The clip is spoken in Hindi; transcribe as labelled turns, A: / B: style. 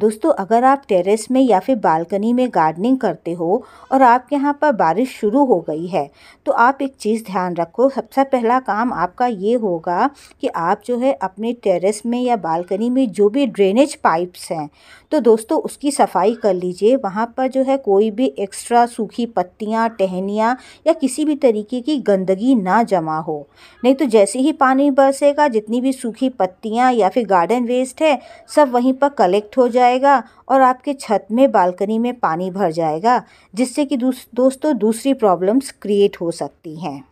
A: दोस्तों अगर आप टेरेस में या फिर बालकनी में गार्डनिंग करते हो और आपके यहाँ पर बारिश शुरू हो गई है तो आप एक चीज़ ध्यान रखो सबसे पहला काम आपका ये होगा कि आप जो है अपने टेरेस में या बालकनी में जो भी ड्रेनेज पाइप्स हैं तो दोस्तों उसकी सफाई कर लीजिए वहाँ पर जो है कोई भी एक्स्ट्रा सूखी पत्तियाँ टहनियाँ या किसी भी तरीके की गंदगी ना जमा हो नहीं तो जैसे ही पानी बरसेगा जितनी भी सूखी पत्तियाँ या फिर गार्डन वेस्ट है सब वहीं पर कलेक्ट हो जाए जाएगा और आपके छत में बालकनी में पानी भर जाएगा जिससे कि दोस्तों दूसरी प्रॉब्लम्स क्रिएट हो सकती हैं